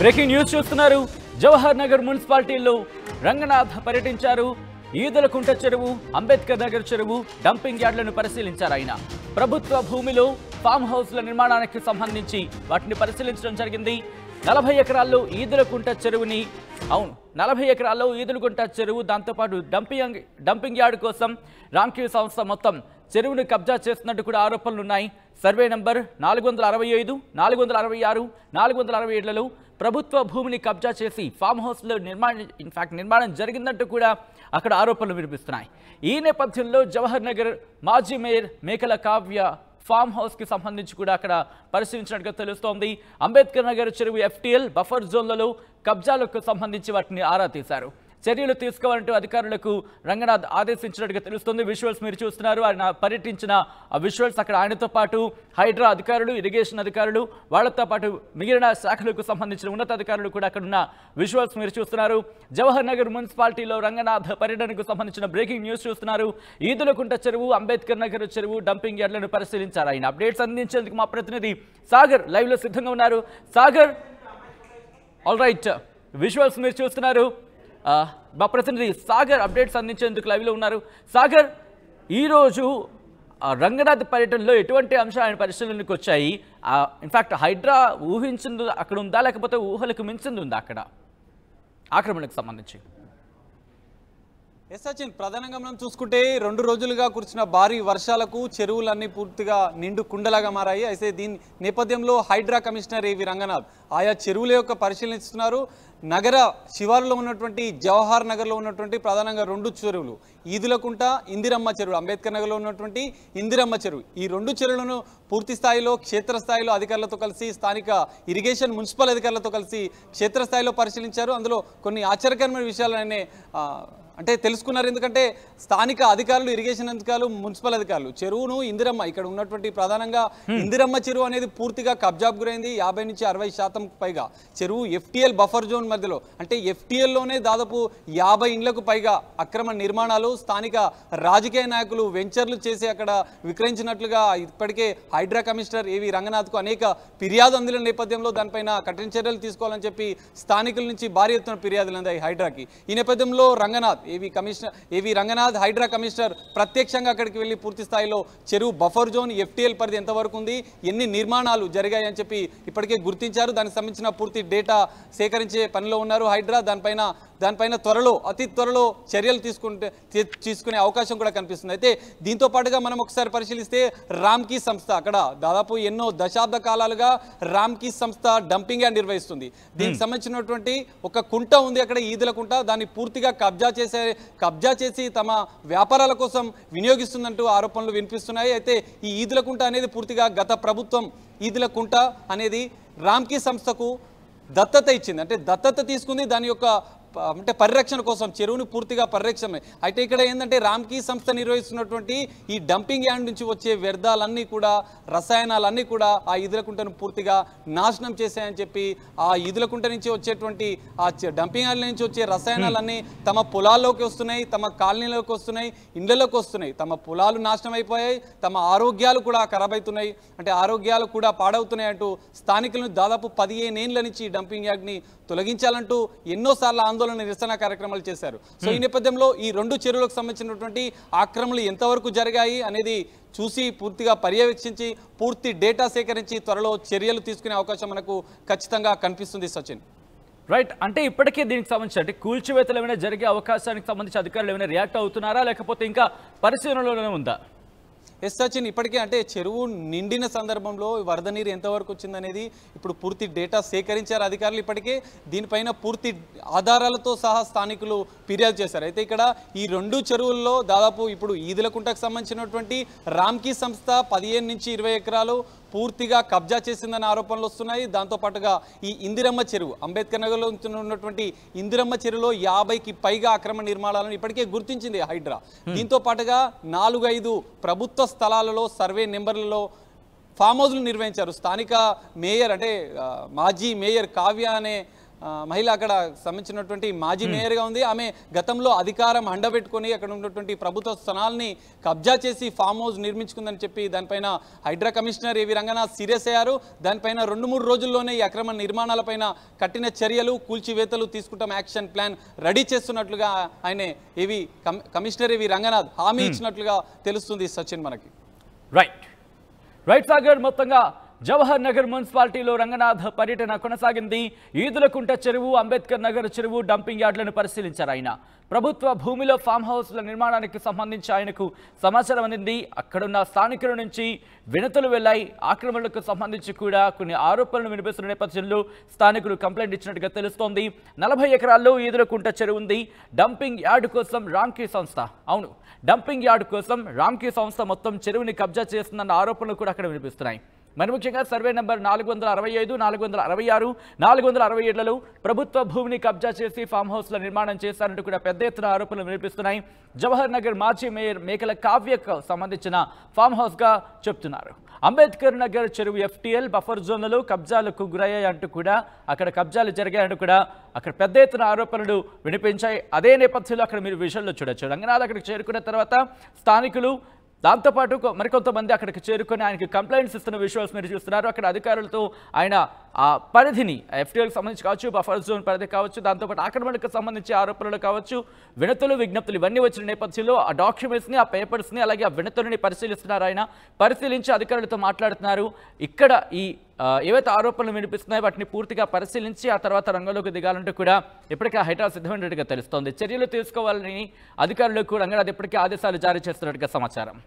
Breaking news చూస్తున్నారు జవహర్ నగర్ మున్సిపాలిటీలో రంగనాథ్ పర్యటించారు ఈదుల కుంట చెరువు అంబేద్కర్ నగర్ చెరువు డంపింగ్ యార్డులను పరిశీలించారు ఆయన ప్రభుత్వ భూమిలో ఫామ్ హౌస్ల నిర్మాణానికి సంబంధించి వాటిని పరిశీలించడం జరిగింది నలభై ఎకరాల్లో ఈదుల కుంట చెరువుని అవును నలభై ఎకరాల్లో ఈదుల కుంట చెరువు దాంతోపాటు డంపింగ్ డంపింగ్ యార్డ్ కోసం రాంకీ సంస్థ మొత్తం చెరువును కబ్జా చేస్తున్నట్టు కూడా ఆరోపణలున్నాయి సర్వే నంబర్ నాలుగు వందల అరవై ఐదు నాలుగు వందల అరవై ఆరు నాలుగు వందల అరవై ఏడులలో ప్రభుత్వ భూమిని కబ్జా చేసి ఫామ్ హౌస్లో నిర్మాణం ఇన్ఫాక్ట్ నిర్మాణం జరిగిందంటూ కూడా అక్కడ ఆరోపణలు వినిపిస్తున్నాయి ఈ నేపథ్యంలో జవహర్ నగర్ మాజీ మేయర్ మేకల కావ్య ఫామ్ హౌస్కి సంబంధించి కూడా అక్కడ పరిశీలించినట్టుగా తెలుస్తోంది అంబేద్కర్ నగర్ చెరువు ఎఫ్టీఎల్ బఫర్ జోన్లలో కబ్జాలకు సంబంధించి వాటిని ఆరా తీశారు చర్యలు తీసుకోవాలంటూ అధికారులకు రంగనాథ్ ఆదేశించినట్టుగా తెలుస్తుంది విజువల్స్ మీరు చూస్తున్నారు ఆయన పర్యటించిన విజువల్స్ అక్కడ ఆయనతో పాటు హైడ్రా అధికారులు ఇరిగేషన్ అధికారులు వాళ్ళతో పాటు మిగిలిన శాఖలకు సంబంధించిన ఉన్నతాధికారులు కూడా అక్కడ ఉన్న విజువల్స్ మీరు చూస్తున్నారు జవహర్ నగర్ మున్సిపాలిటీలో రంగనాథ్ పర్యటనకు సంబంధించిన బ్రేకింగ్ న్యూస్ చూస్తున్నారు ఈదులకుంట చెరువు అంబేద్కర్ నగర్ చెరువు డంపింగ్ యార్డ్లను పరిశీలించారు ఆయన అప్డేట్స్ అందించేందుకు మా ప్రతినిధి సాగర్ లైవ్లో సిద్ధంగా ఉన్నారు సాగర్ ఆల్ రైట్ విజువల్స్ మీరు చూస్తున్నారు మా ప్రతినిధి సాగర్ అప్డేట్స్ అందించేందుకు లైవ్లో ఉన్నారు సాగర్ ఈరోజు రంగనాథ్ పర్యటనలో ఎటువంటి అంశాలు ఆయన పరిశీలనకు వచ్చాయి ఇన్ఫ్యాక్ట్ హైడ్రా ఊహించింది అక్కడ ఉందా లేకపోతే ఊహలకు మించింది ఉందా అక్కడ ఆక్రమణకు సంబంధించి ఎస్ సచిన్ ప్రధానంగా మనం చూసుకుంటే రెండు రోజులుగా కురిసిన భారీ వర్షాలకు చెరువులన్నీ పూర్తిగా నిండు కుండలాగా మారాయి అయితే దీని నేపథ్యంలో హైడ్రా కమిషనర్ ఏవి రంగనాథ్ ఆయా చెరువుల యొక్క పరిశీలిస్తున్నారు నగర శివారులో ఉన్నటువంటి జవహర్ నగర్లో ఉన్నటువంటి ప్రధానంగా రెండు చెరువులు ఈదులకుంట ఇందిరమ్మ చెరువు అంబేద్కర్ నగర్లో ఉన్నటువంటి ఇందిరమ్మ చెరువు ఈ రెండు చెరువులను పూర్తి స్థాయిలో క్షేత్రస్థాయిలో అధికారులతో కలిసి స్థానిక ఇరిగేషన్ మున్సిపల్ అధికారులతో కలిసి క్షేత్రస్థాయిలో పరిశీలించారు అందులో కొన్ని ఆశ్చర్యకరమైన విషయాలు అంటే తెలుసుకున్నారు ఎందుకంటే స్థానిక అధికారులు ఇరిగేషన్ అధికారులు మున్సిపల్ అధికారులు చెరువును ఇందిరమ్మ ఇక్కడ ఉన్నటువంటి ప్రధానంగా ఇందిరమ్మ చెరువు అనేది పూర్తిగా కబ్జాబ్ గురైంది యాభై నుంచి అరవై శాతం పైగా చెరువు ఎఫ్టీఎల్ బఫర్ జోన్ మధ్యలో అంటే ఎఫ్టీఎల్లోనే దాదాపు యాభై ఇండ్లకు పైగా అక్రమ నిర్మాణాలు స్థానిక రాజకీయ నాయకులు వెంచర్లు చేసి అక్కడ విక్రయించినట్లుగా ఇప్పటికే హైడ్రా కమిషనర్ ఏవి రంగనాథ్కు అనేక ఫిర్యాదు అందిన నేపథ్యంలో దానిపైన కఠిన చర్యలు తీసుకోవాలని చెప్పి స్థానికుల నుంచి భారీ ఎత్తున ఫిర్యాదులు అందాయి హైడ్రాకి ఈ నేపథ్యంలో రంగనాథ్ ఏవీ కమిషనర్ ఏవీ రంగనాథ్ హైడ్రా కమిషనర్ ప్రత్యక్షంగా అక్కడికి వెళ్ళి పూర్తి స్థాయిలో చెరువు బఫర్ జోన్ ఎఫ్టీఎల్ పరిధి ఎంతవరకు ఉంది ఎన్ని నిర్మాణాలు జరిగాయని చెప్పి ఇప్పటికే గుర్తించారు దానికి సంబంధించిన పూర్తి డేటా సేకరించే పనిలో ఉన్నారు హైడ్రా దానిపైన దానిపైన త్వరలో అతి త్వరలో చర్యలు తీసుకుంటే తీసుకునే అవకాశం కూడా కనిపిస్తుంది అయితే దీంతో పాటుగా మనం ఒకసారి పరిశీలిస్తే రామ్కీ సంస్థ అక్కడ దాదాపు ఎన్నో దశాబ్ద కాలాలుగా రామ్కీ సంస్థ డంపింగ్ యార్డ్ నిర్వహిస్తుంది దీనికి సంబంధించినటువంటి ఒక కుంట ఉంది అక్కడ ఈదుల కుంట దాన్ని పూర్తిగా కబ్జా చేసే కబ్జా చేసి తమ వ్యాపారాల కోసం వినియోగిస్తుందంటూ ఆరోపణలు వినిపిస్తున్నాయి అయితే ఈ ఈదుల కుంట అనేది పూర్తిగా గత ప్రభుత్వం ఈదుల కుంట అనేది రామ్కీ సంస్థకు దత్తత ఇచ్చింది అంటే దత్తత తీసుకుంది దాని యొక్క అంటే పరిరక్షణ కోసం చెరువుని పూర్తిగా పరిరక్షణ అయితే ఇక్కడ ఏంటంటే రామ్కీ సంస్థ నిర్వహిస్తున్నటువంటి ఈ డంపింగ్ యార్డ్ నుంచి వచ్చే వ్యర్థాలన్నీ కూడా రసాయనాలన్నీ కూడా ఆ ఈదులకుంటను పూర్తిగా నాశనం చేశాయని చెప్పి ఆ ఈదులకుంట నుంచి వచ్చేటువంటి ఆ డంపింగ్ యార్డ్ నుంచి వచ్చే రసాయనాలన్నీ తమ పొలాల్లోకి వస్తున్నాయి తమ కాలనీలోకి వస్తున్నాయి ఇండ్లలోకి వస్తున్నాయి తమ పొలాలు నాశనం అయిపోయాయి తమ ఆరోగ్యాలు కూడా ఖరాబ్ అవుతున్నాయి అంటే ఆరోగ్యాలు కూడా పాడవుతున్నాయి అంటూ స్థానికులను దాదాపు పదిహేను ఏళ్ళ నుంచి ఈ డంపింగ్ యార్డ్ని తొలగించాలంటూ ఎన్నోసార్లు ఆంధ్ర ఆందోళన నిరసన కార్యక్రమాలు చేశారు సో ఈ hmm. నేపథ్యంలో ఈ రెండు చెరువులకు సంబంధించినటువంటి ఆక్రమణలు ఎంతవరకు జరిగాయి అనేది చూసి పూర్తిగా పర్యవేక్షించి పూర్తి డేటా సేకరించి త్వరలో చర్యలు తీసుకునే అవకాశం మనకు ఖచ్చితంగా కనిపిస్తుంది సచిన్ రైట్ అంటే ఇప్పటికే దీనికి సంబంధించి అంటే కూల్చివేతలు ఏమైనా జరిగే అవకాశానికి సంబంధించి అధికారులు ఏమైనా రియాక్ట్ అవుతున్నారా లేకపోతే ఇంకా పరిశీలనలోనే ఉందా ఎస్ సచిన్ ఇప్పటికే అంటే చెరువు నిండిన సందర్భంలో వరద నీరు ఎంతవరకు వచ్చిందనేది ఇప్పుడు పూర్తి డేటా సేకరించారు అధికారులు ఇప్పటికే దీనిపైన పూర్తి ఆధారాలతో సహా స్థానికులు ఫిర్యాదు చేశారు అయితే ఇక్కడ ఈ రెండు చెరువుల్లో దాదాపు ఇప్పుడు ఈదులకుంటకు సంబంధించినటువంటి రామ్కీ సంస్థ పదిహేను నుంచి ఇరవై ఎకరాలు పూర్తిగా కబ్జా చేసిందన్న ఆరోపణలు వస్తున్నాయి దాంతోపాటుగా ఈ ఇందిరమ్మ చెరువు అంబేద్కర్ నగర్లో ఉన్నటువంటి ఇందిరమ్మ చెరువులో యాభైకి పైగా అక్రమ నిర్మాణాలను ఇప్పటికే గుర్తించింది హైడ్రా దీంతో పాటుగా నాలుగైదు ప్రభుత్వ స్థలాలలో సర్వే నెంబర్లలో ఫామ్ హౌస్లు నిర్వహించారు స్థానిక మేయర్ అంటే మాజీ మేయర్ కావ్య అనే మహిళ అక్కడ సంబంధించినటువంటి మాజీ hmm. మేయర్గా ఉంది ఆమె గతంలో అధికారం అండబెట్టుకొని అక్కడ ఉన్నటువంటి ప్రభుత్వ స్థలాల్ని కబ్జా చేసి ఫామ్ హౌస్ నిర్మించుకుందని చెప్పి దానిపైన హైడ్రా కమిషనర్ ఏవి రంగనాథ్ సీరియస్ అయ్యారు దానిపైన రెండు మూడు రోజుల్లోనే ఈ అక్రమ నిర్మాణాలపైన కఠిన చర్యలు కూల్చివేతలు తీసుకుంటాం యాక్షన్ ప్లాన్ రెడీ చేస్తున్నట్లుగా ఆయన ఏవి కమిషనర్ ఏవి రంగనాథ్ హామీ hmm. ఇచ్చినట్లుగా తెలుస్తుంది సచిన్ మనకి రైట్ రైట్ సాగర్ మొత్తంగా జవహర్ నగర్ మున్సిపాలిటీలో రంగనాథ్ పర్యటన కొనసాగింది ఈదులకుంట చెరువు అంబేద్కర్ నగర్ చెరువు డంపింగ్ యార్డులను పరిశీలించారు ఆయన ప్రభుత్వ భూమిలో ఫామ్ హౌస్ల నిర్మాణానికి సంబంధించి ఆయనకు సమాచారం అందింది అక్కడున్న స్థానికుల నుంచి వినతులు వెళ్లాయి ఆక్రమణలకు సంబంధించి కూడా కొన్ని ఆరోపణలు వినిపిస్తున్న నేపథ్యంలో స్థానికులు కంప్లైంట్ ఇచ్చినట్టుగా తెలుస్తోంది నలభై ఎకరాల్లో ఈదులకుంట చెరువు ఉంది డంపింగ్ యార్డ్ కోసం రాంకీ సంస్థ అవును డంపింగ్ యార్డ్ కోసం రాంకీ సంస్థ మొత్తం చెరువుని కబ్జా చేస్తుందన్న ఆరోపణలు కూడా అక్కడ వినిపిస్తున్నాయి మరి ముఖ్యంగా సర్వే నెంబర్ నాలుగు వందల అరవై ఐదు నాలుగు వందల అరవై ఆరు నాలుగు వందల అరవై ఏళ్లలో ప్రభుత్వ భూమిని కబ్జా చేసి ఫామ్ హౌస్ల నిర్మాణం చేశారంటూ కూడా పెద్ద ఎత్తున ఆరోపణలు వినిపిస్తున్నాయి జవహర్ నగర్ మాజీ మేయర్ మేకల కావ్యకు సంబంధించిన ఫామ్ హౌస్గా చెప్తున్నారు అంబేద్కర్ నగర్ చెరువు ఎఫ్టీఎల్ బఫర్ జోన్లు కబ్జాలకు గురయ్యాయంటూ కూడా అక్కడ కబ్జాలు జరిగాయంటూ కూడా అక్కడ పెద్ద ఎత్తున ఆరోపణలు వినిపించాయి అదే నేపథ్యంలో అక్కడ మీరు విషయంలో చూడొచ్చు రంగనాథ్ అక్కడికి చేరుకున్న తర్వాత స్థానికులు దాంతోపాటు మరికొంతమంది అక్కడికి చేరుకొని ఆయనకి కంప్లైంట్స్ ఇస్తున్న విజువల్స్ మీరు చూస్తున్నారు అక్కడ అధికారులతో ఆయన ఆ పరిధిని ఎఫ్టీఎల్కి సంబంధించి కావచ్చు బఫర్ జోన్ పరిధి కావచ్చు దాంతోపాటు ఆక్రమణకు సంబంధించి ఆరోపణలు కావచ్చు వినతులు విజ్ఞప్తులు ఇవన్నీ వచ్చిన నేపథ్యంలో ఆ డాక్యుమెంట్స్ని ఆ పేపర్స్ని అలాగే ఆ వినతులని పరిశీలిస్తున్నారు ఆయన పరిశీలించి అధికారులతో మాట్లాడుతున్నారు ఇక్కడ ఈ ఏవైతే ఆరోపణలు వినిపిస్తున్నాయో వాటిని పూర్తిగా పరిశీలించి ఆ తర్వాత రంగంలోకి దిగాలంటూ కూడా ఇప్పటికే హైదరాబాద్ సిద్ధమైనట్టుగా తెలుస్తోంది చర్యలు తీసుకోవాలని అధికారులకు రంగనాథ్ ఇప్పటికే ఆదేశాలు జారీ చేస్తున్నట్టుగా సమాచారం